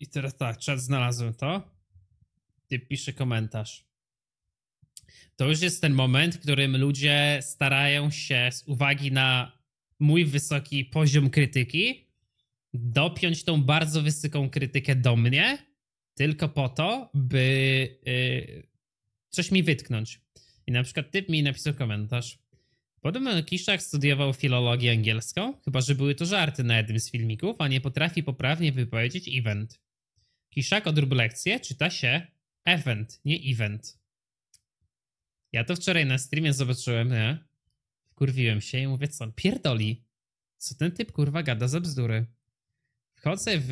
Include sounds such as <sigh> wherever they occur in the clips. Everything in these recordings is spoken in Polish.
I teraz tak, czat znalazłem to. Ty pisze komentarz. To już jest ten moment, w którym ludzie starają się z uwagi na mój wysoki poziom krytyki dopiąć tą bardzo wysoką krytykę do mnie, tylko po to, by yy, coś mi wytknąć. I na przykład typ mi napisał komentarz. Podobno Kiszak studiował filologię angielską, chyba że były to żarty na jednym z filmików, a nie potrafi poprawnie wypowiedzieć event. Kiszak odrób lekcję czyta się event, nie event. Ja to wczoraj na streamie zobaczyłem, nie? Wkurwiłem się i mówię, co on pierdoli. Co ten typ kurwa gada za bzdury. Wchodzę w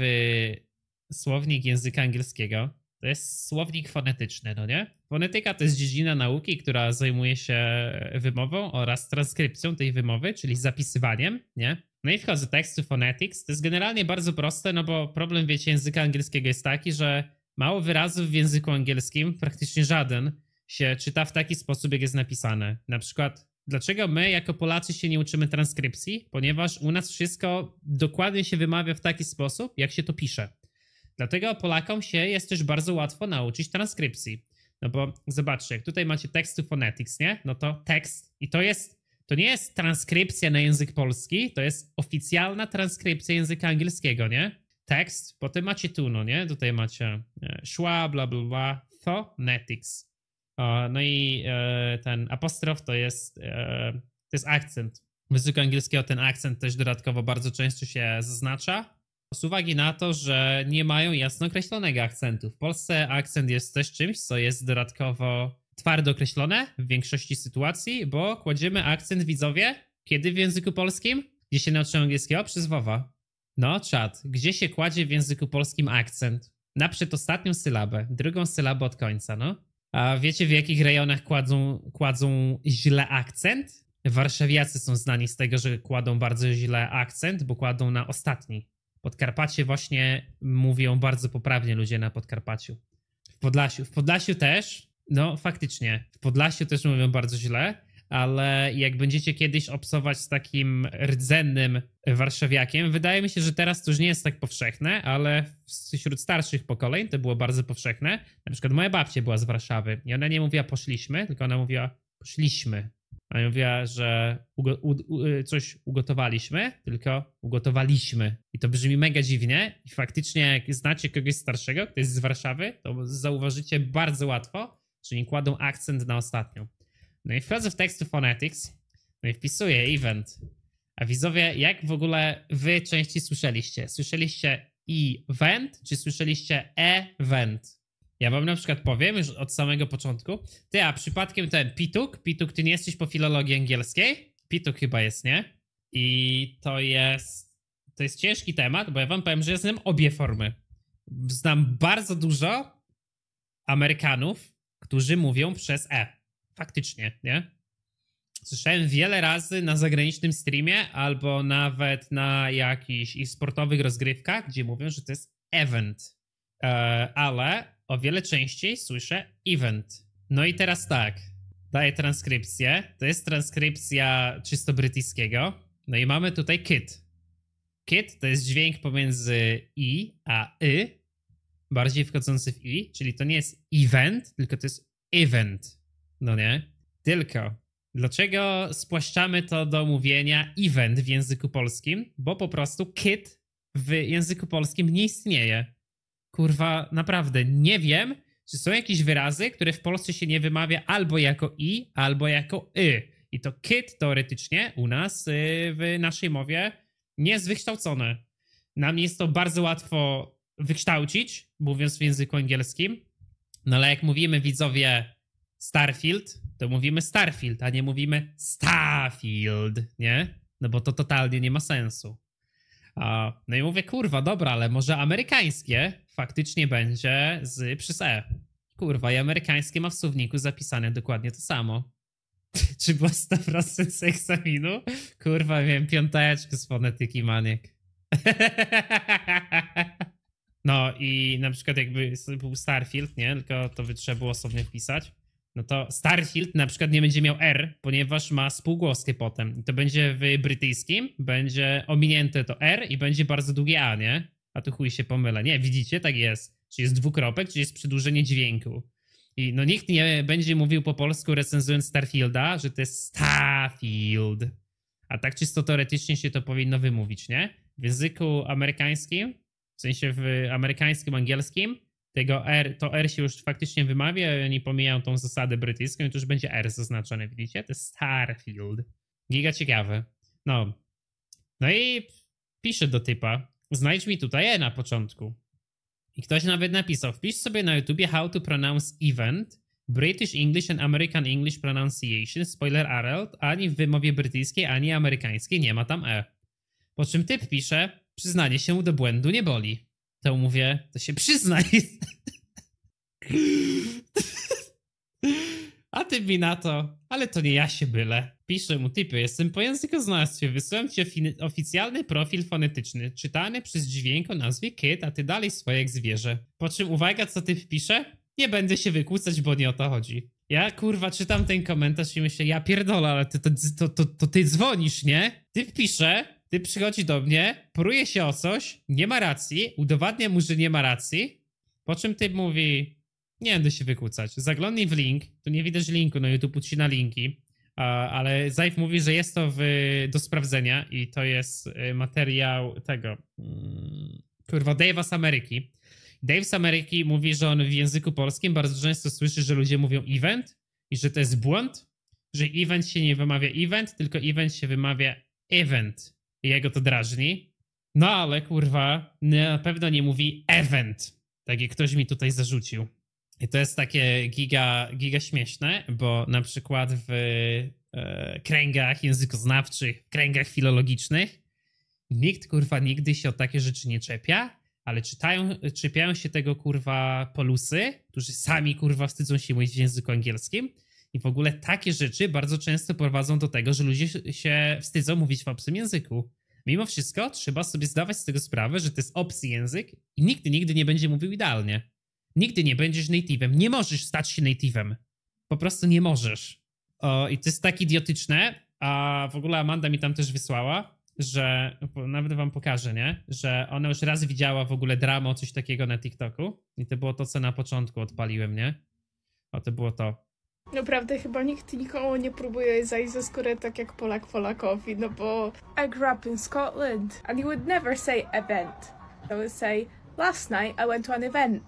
słownik języka angielskiego. To jest słownik fonetyczny, no nie? Fonetyka to jest dziedzina nauki, która zajmuje się wymową oraz transkrypcją tej wymowy, czyli zapisywaniem, nie? No i wchodzę tekst czy phonetics. To jest generalnie bardzo proste, no bo problem, wiecie, języka angielskiego jest taki, że mało wyrazów w języku angielskim, praktycznie żaden, się czyta w taki sposób, jak jest napisane. Na przykład, dlaczego my jako Polacy się nie uczymy transkrypcji? Ponieważ u nas wszystko dokładnie się wymawia w taki sposób, jak się to pisze. Dlatego Polakom się jest też bardzo łatwo nauczyć transkrypcji. No bo zobaczcie, jak tutaj macie tekstu to phonetics, nie? No to tekst i to jest to nie jest transkrypcja na język polski, to jest oficjalna transkrypcja języka angielskiego, nie? Tekst, potem macie tu, no nie? Tutaj macie e, szła, bla, bla, bla, phonetics. No i e, ten apostrof to jest, e, to jest akcent. W języku angielskiego ten akcent też dodatkowo bardzo często się zaznacza, z uwagi na to, że nie mają jasno określonego akcentu. W Polsce akcent jest też czymś, co jest dodatkowo twardo określone w większości sytuacji, bo kładziemy akcent widzowie, kiedy w języku polskim? Gdzie się nauczyłem angielskiego? Przez Wowa. No, czad. Gdzie się kładzie w języku polskim akcent? Na przedostatnią sylabę, drugą sylabę od końca, no. A wiecie w jakich rejonach kładzą, kładzą źle akcent? Warszawiacy są znani z tego, że kładą bardzo źle akcent, bo kładą na ostatni. Podkarpacie właśnie mówią bardzo poprawnie ludzie na Podkarpaciu. W Podlasiu, w Podlasiu też, no, faktycznie. W Podlasiu też mówią bardzo źle, ale jak będziecie kiedyś obsować z takim rdzennym warszawiakiem, wydaje mi się, że teraz to już nie jest tak powszechne, ale wśród starszych pokoleń to było bardzo powszechne. Na przykład moja babcia była z Warszawy i ona nie mówiła poszliśmy, tylko ona mówiła poszliśmy. Ona mówiła, że ugo- u- u- coś ugotowaliśmy, tylko ugotowaliśmy. I to brzmi mega dziwnie. I faktycznie, jak znacie kogoś starszego, kto jest z Warszawy, to zauważycie bardzo łatwo, czyli kładą akcent na ostatnią. No i wchodzę w tekstu Phonetics, no i wpisuję event. A widzowie, jak w ogóle wy części słyszeliście? Słyszeliście event, czy słyszeliście event? Ja wam na przykład powiem już od samego początku. Ty, a przypadkiem ten Pituk, Pituk, ty nie jesteś po filologii angielskiej? Pituk chyba jest, nie? I to jest, to jest ciężki temat, bo ja wam powiem, że ja znam obie formy. Znam bardzo dużo Amerykanów, którzy mówią przez E. Faktycznie, nie? Słyszałem wiele razy na zagranicznym streamie albo nawet na jakichś ich sportowych rozgrywkach, gdzie mówią, że to jest event. E, ale o wiele częściej słyszę event. No i teraz tak, daję transkrypcję. To jest transkrypcja czysto brytyjskiego. No i mamy tutaj kit. Kit to jest dźwięk pomiędzy i a y, bardziej wchodzący w i, czyli to nie jest event, tylko to jest event, no nie? Tylko, dlaczego spłaszczamy to do mówienia event w języku polskim? Bo po prostu kit w języku polskim nie istnieje. Kurwa, naprawdę, nie wiem, czy są jakieś wyrazy, które w Polsce się nie wymawia albo jako i, albo jako y. I to kit teoretycznie u nas y, w naszej mowie nie jest wykształcone. Nam jest to bardzo łatwo wykształcić, mówiąc w języku angielskim. No ale jak mówimy widzowie Starfield, to mówimy Starfield, a nie mówimy Starfield, nie? No bo to totalnie nie ma sensu. No i mówię, kurwa, dobra, ale może amerykańskie faktycznie będzie z przez E. Kurwa, i amerykańskie ma w słowniku zapisane dokładnie to samo. <laughs> Czy było 100% z egzaminu? Kurwa, wiem, piąteczkę z fonetyki, maniek. <laughs> No i na przykład jakby był Starfield, nie? Tylko to by trzeba było osobnie wpisać. No to Starfield na przykład nie będzie miał R, ponieważ ma spółgłoskie potem. I to będzie w brytyjskim, będzie ominięte to R i będzie bardzo długie A, nie? A tu chuj się pomylę. Nie, widzicie, tak jest. Czyli jest dwukropek, czyli jest przedłużenie dźwięku. I no nikt nie będzie mówił po polsku recenzując Starfielda, że to jest Starfield. A tak czysto teoretycznie się to powinno wymówić, nie? W języku amerykańskim w sensie w amerykańskim, angielskim, tego R, to R się już faktycznie wymawia, oni pomijają tą zasadę brytyjską i tu już będzie R zaznaczone, widzicie? To jest Starfield. Giga ciekawe. No. No i pisze do typa, znajdź mi tutaj E na początku. I ktoś nawet napisał, wpisz sobie na YouTubie how to pronounce event, British English and American English pronunciation, spoiler alert, ani w wymowie brytyjskiej, ani amerykańskiej nie ma tam E. Po czym typ pisze, Przyznanie się do błędu nie boli. To mówię, to się przyznaj. A ty mi na to, ale to nie ja się byle. Piszę mu, typy, jestem po językoznawstwie, wysyłam ci oficjalny profil fonetyczny, czytany przez dźwięk o nazwie Kit, a ty dalej swoje jak zwierzę. Po czym uwaga, co ty pisze? Nie będę się wykłócać, bo nie o to chodzi. Ja kurwa czytam ten komentarz i myślę, ja pierdolę, ale ty, to, to, to, to ty dzwonisz, nie? Ty pisze, ty przychodzi do mnie, pruje się o coś, nie ma racji, udowadnia mu, że nie ma racji, po czym ty mówi, nie będę się wykłócać, zaglądnij w link, tu nie widać linku, no YouTube ucina linki, ale Zajf mówi, że jest to w, do sprawdzenia i to jest y, materiał tego, mm, kurwa, Dave'a z Ameryki. Dave z Ameryki mówi, że on w języku polskim bardzo często słyszy, że ludzie mówią event i że to jest błąd, że event się nie wymawia event, tylko event się wymawia event jego to drażni. No ale kurwa, na pewno nie mówi event, tak jak ktoś mi tutaj zarzucił. I to jest takie giga, giga śmieszne, bo na przykład w e, kręgach językoznawczych, kręgach filologicznych nikt kurwa nigdy się o takie rzeczy nie czepia, ale czytają, czepiają się tego kurwa polusy, którzy sami kurwa wstydzą się mówić w języku angielskim i w ogóle takie rzeczy bardzo często prowadzą do tego, że ludzie się wstydzą mówić w obcym języku. Mimo wszystko trzeba sobie zdawać z tego sprawę, że to jest obcy język i nigdy, nigdy nie będzie mówił idealnie. Nigdy nie będziesz native'em. Nie możesz stać się native'em. Po prostu nie możesz. O, I to jest tak idiotyczne, a w ogóle Amanda mi tam też wysłała, że nawet wam pokażę, nie? Że ona już raz widziała w ogóle dramę o coś takiego na TikToku i to było to, co na początku odpaliłem, nie? O, to było to. Naprawdę chyba nikt nikomu nie próbuje zajść ze skore tak jak Polak Polakowi, no bo I grew up in Scotland and you would never say event. I would say last night I went to an event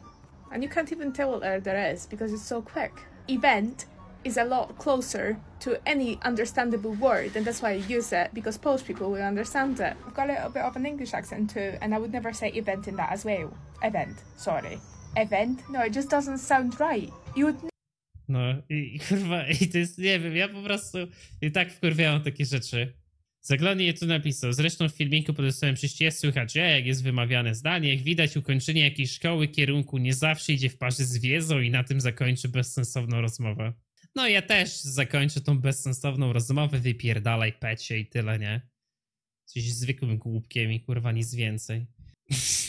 and you can't even tell what there is because it's so quick. Event is a lot closer to any understandable word, and that's why I use it because Polish people will understand it. I've got a little bit of an English accent too, and I would never say event in that as well. Event, sorry. Event? No, it just doesn't sound right. You would No i, kurwa, <laughs> i to jest, nie wiem, ja po prostu i tak wkurwiałem takie rzeczy. Zaglądnie je tu napisał. Zresztą w filmiku podesłałem, przecież jest słychać, jak jest wymawiane zdanie, jak widać ukończenie jakiejś szkoły, kierunku nie zawsze idzie w parze z wiedzą i na tym zakończy bezsensowną rozmowę. No ja też zakończę tą bezsensowną rozmowę, wypierdalaj pecie i tyle, nie? Coś zwykłym głupkiem i kurwa nic więcej. <laughs>